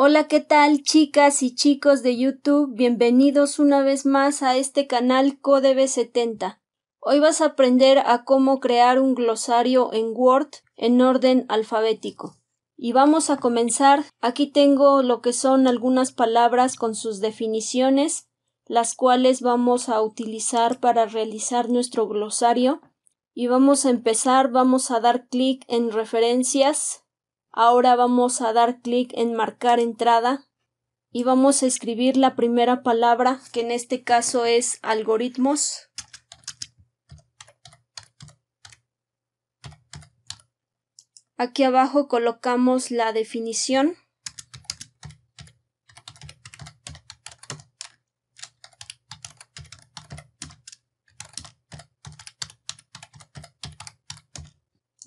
Hola, ¿qué tal chicas y chicos de YouTube? Bienvenidos una vez más a este canal CodeB70. Hoy vas a aprender a cómo crear un glosario en Word en orden alfabético. Y vamos a comenzar. Aquí tengo lo que son algunas palabras con sus definiciones, las cuales vamos a utilizar para realizar nuestro glosario. Y vamos a empezar, vamos a dar clic en referencias Ahora vamos a dar clic en marcar entrada y vamos a escribir la primera palabra que en este caso es algoritmos. Aquí abajo colocamos la definición.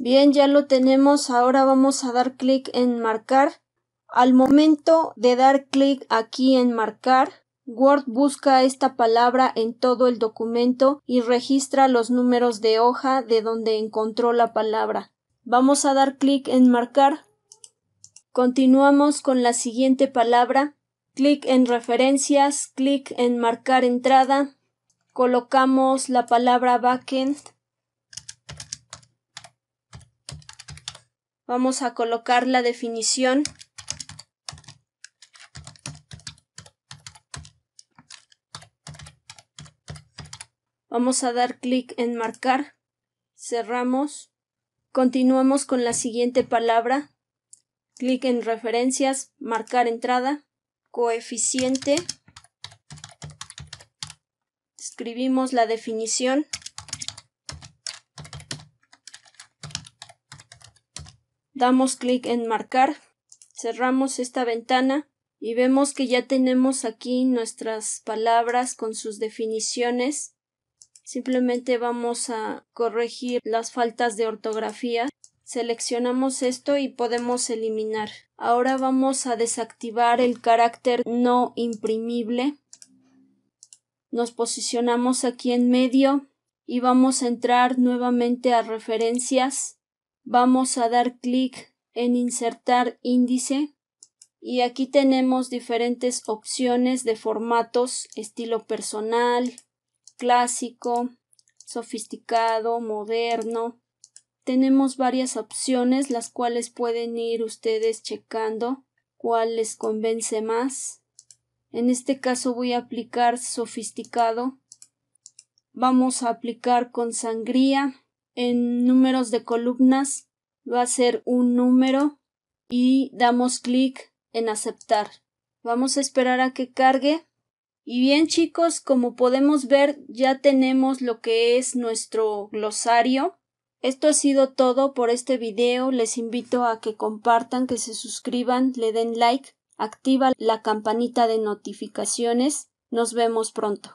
Bien, ya lo tenemos. Ahora vamos a dar clic en marcar. Al momento de dar clic aquí en marcar, Word busca esta palabra en todo el documento y registra los números de hoja de donde encontró la palabra. Vamos a dar clic en marcar. Continuamos con la siguiente palabra. Clic en referencias, clic en marcar entrada. Colocamos la palabra backend Vamos a colocar la definición. Vamos a dar clic en marcar. Cerramos. Continuamos con la siguiente palabra. Clic en referencias, marcar entrada, coeficiente. Escribimos la definición. damos clic en marcar, cerramos esta ventana y vemos que ya tenemos aquí nuestras palabras con sus definiciones. Simplemente vamos a corregir las faltas de ortografía. Seleccionamos esto y podemos eliminar. Ahora vamos a desactivar el carácter no imprimible. Nos posicionamos aquí en medio y vamos a entrar nuevamente a referencias vamos a dar clic en insertar índice y aquí tenemos diferentes opciones de formatos estilo personal, clásico, sofisticado, moderno. Tenemos varias opciones las cuales pueden ir ustedes checando cuál les convence más. En este caso voy a aplicar sofisticado. Vamos a aplicar con sangría en números de columnas va a ser un número y damos clic en aceptar. Vamos a esperar a que cargue. Y bien chicos, como podemos ver ya tenemos lo que es nuestro glosario. Esto ha sido todo por este video. Les invito a que compartan, que se suscriban, le den like, activa la campanita de notificaciones. Nos vemos pronto.